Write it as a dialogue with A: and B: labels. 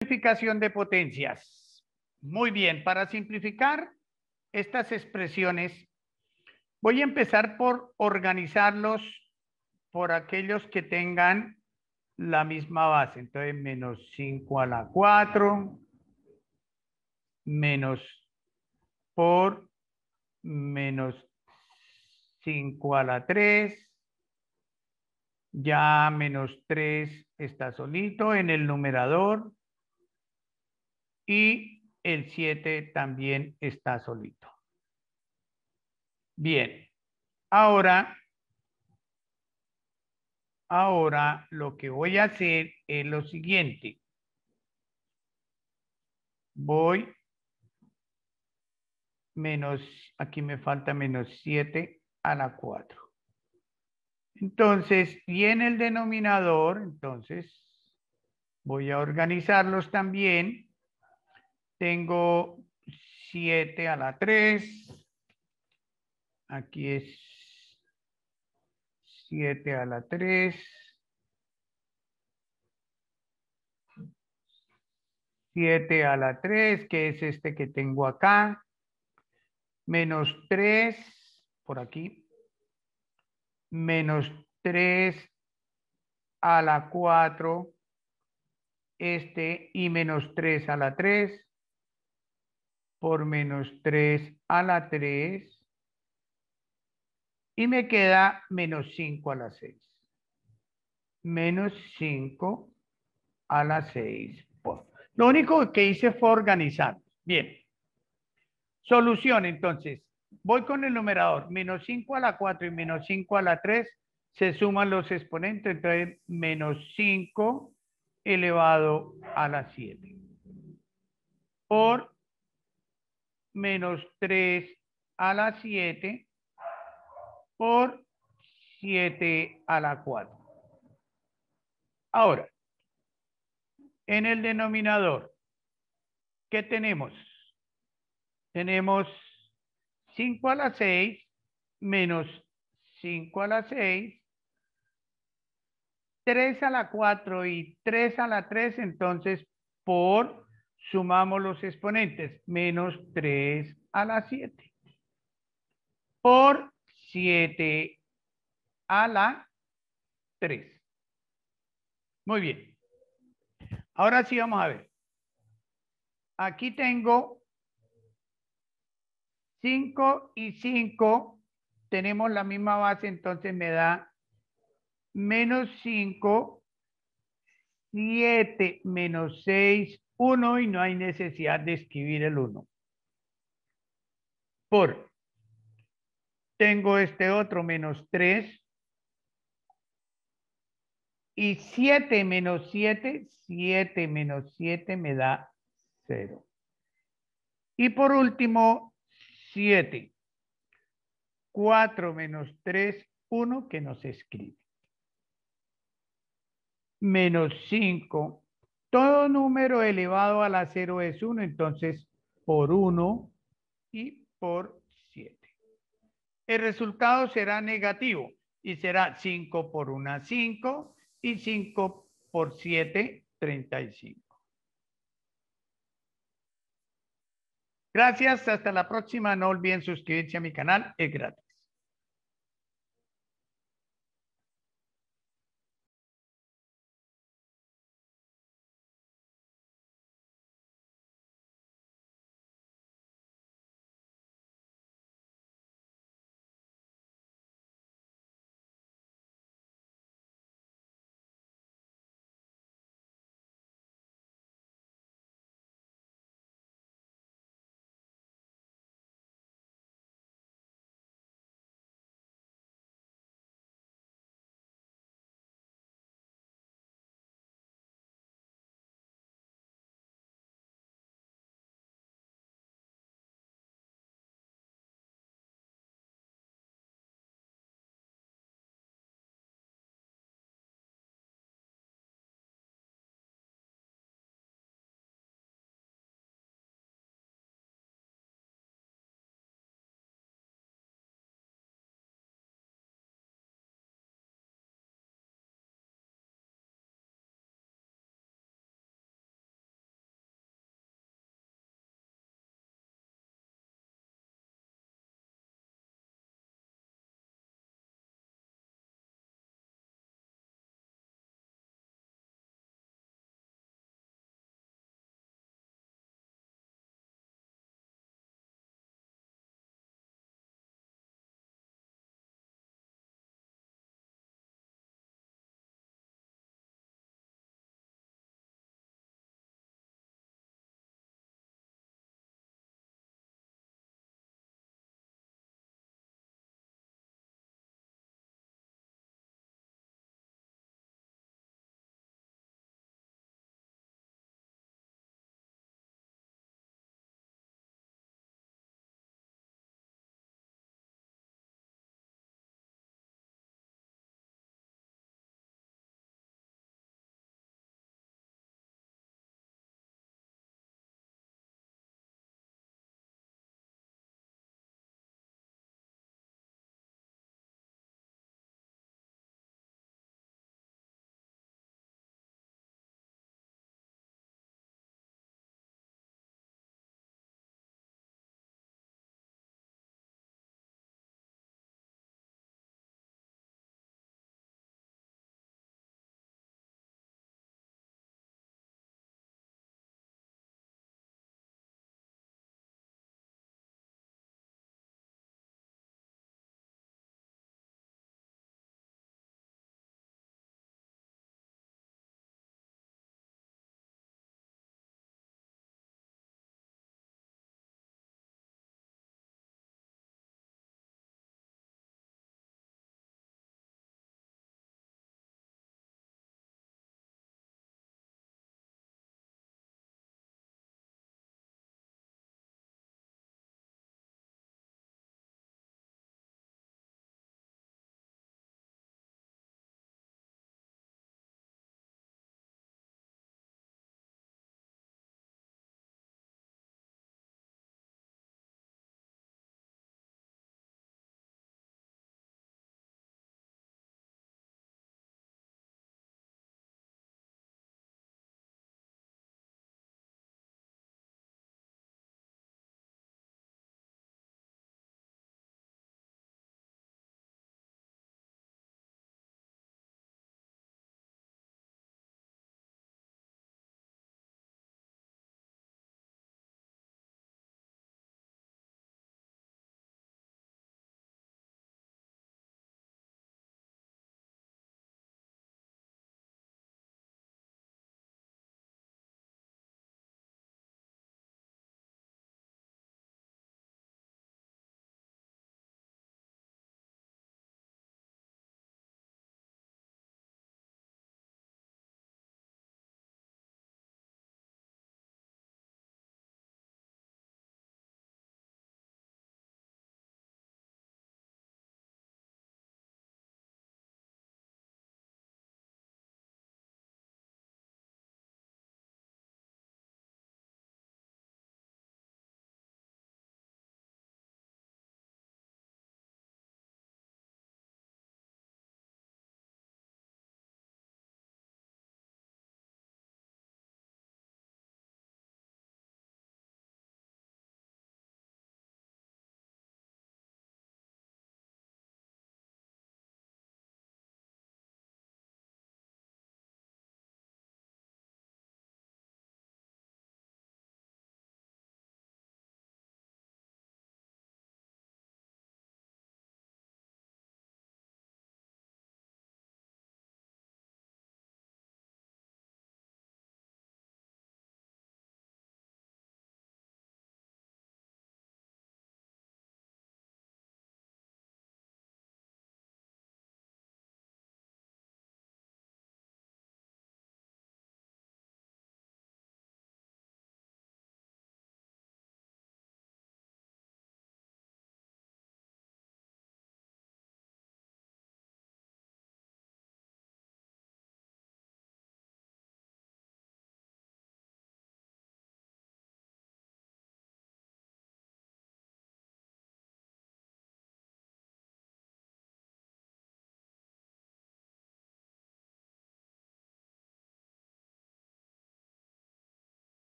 A: Simplificación de potencias. Muy bien, para simplificar estas expresiones, voy a empezar por organizarlos por aquellos que tengan la misma base. Entonces, menos 5 a la 4, menos por menos 5 a la 3, ya menos 3 está solito en el numerador, y el 7 también está solito. Bien, ahora, ahora lo que voy a hacer es lo siguiente. Voy menos, aquí me falta menos 7 a la 4. Entonces, y en el denominador, entonces, voy a organizarlos también tengo 7 a la 3. Aquí es 7 a la 3. 7 a la 3, que es este que tengo acá. Menos 3, por aquí. Menos 3 a la 4. Este y menos 3 a la 3 por menos 3 a la 3 y me queda menos 5 a la 6. Menos 5 a la 6 Lo único que hice fue organizar. Bien. Solución, entonces. Voy con el numerador. Menos 5 a la 4 y menos 5 a la 3 se suman los exponentes. Entonces, menos 5 elevado a la 7 por menos 3 a la 7 por 7 a la 4. Ahora, en el denominador, ¿qué tenemos? Tenemos 5 a la 6 menos 5 a la 6, 3 a la 4 y 3 a la 3, entonces por sumamos los exponentes, menos 3 a la 7 por 7 a la 3. Muy bien. Ahora sí vamos a ver. Aquí tengo 5 y 5. Tenemos la misma base, entonces me da menos 5, 7 menos 6, 1 y no hay necesidad de escribir el 1. Por, tengo este otro menos 3. Y 7 menos 7, 7 menos 7 me da 0. Y por último, 7. 4 menos 3, 1 que nos escribe. Menos 5 todo número elevado a la 0 es 1, entonces por 1 y por 7. El resultado será negativo y será 5 por 1, 5 y 5 por 7, 35. Gracias, hasta la próxima. No olviden suscribirse a mi canal, es gratis.